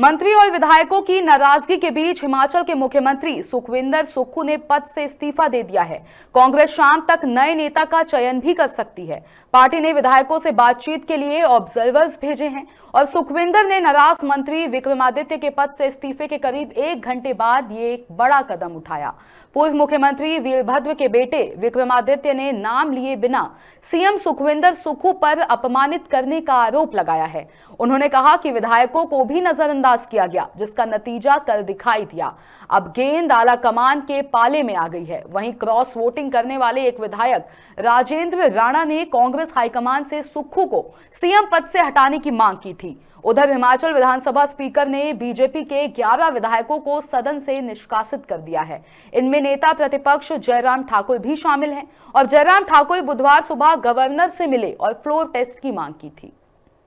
मंत्री और विधायकों की नाराजगी के बीच हिमाचल के मुख्यमंत्री सुखविंदर सुक्खू ने पद से इस्तीफा दे दिया है कांग्रेस शाम तक नए नेता का चयन भी कर सकती है पार्टी ने विधायकों से बातचीत के लिए ऑब्जर्वर्स भेजे हैं और सुखविंदर ने नाराज मंत्री विक्रमादित्य के पद से इस्तीफे के करीब एक घंटे बाद ये एक बड़ा कदम उठाया पूर्व मुख्यमंत्री वीरभद्र के बेटे विक्रमादित्य ने नाम लिए बिना सीएम सुखविंदर सुक्खू पर अपमानित करने का आरोप लगाया है उन्होंने कहा कि विधायकों को भी नजरअंदाज नजरअंदाज किया गया जिसका नतीजा कल दिखाई दिया अब गेंद आला कमान के पाले में आ गई है वहीं क्रॉस वोटिंग करने वाले एक विधायक राजेंद्र राणा ने कांग्रेस हाईकमान से सुखू को सीएम पद से हटाने की मांग की थी उधर हिमाचल विधानसभा स्पीकर ने बीजेपी के 11 विधायकों को सदन से निष्कासित कर दिया है इनमें नेता प्रतिपक्ष जयराम ठाकुर भी शामिल हैं और जयराम ठाकुर बुधवार सुबह गवर्नर से मिले और फ्लोर टेस्ट की मांग की थी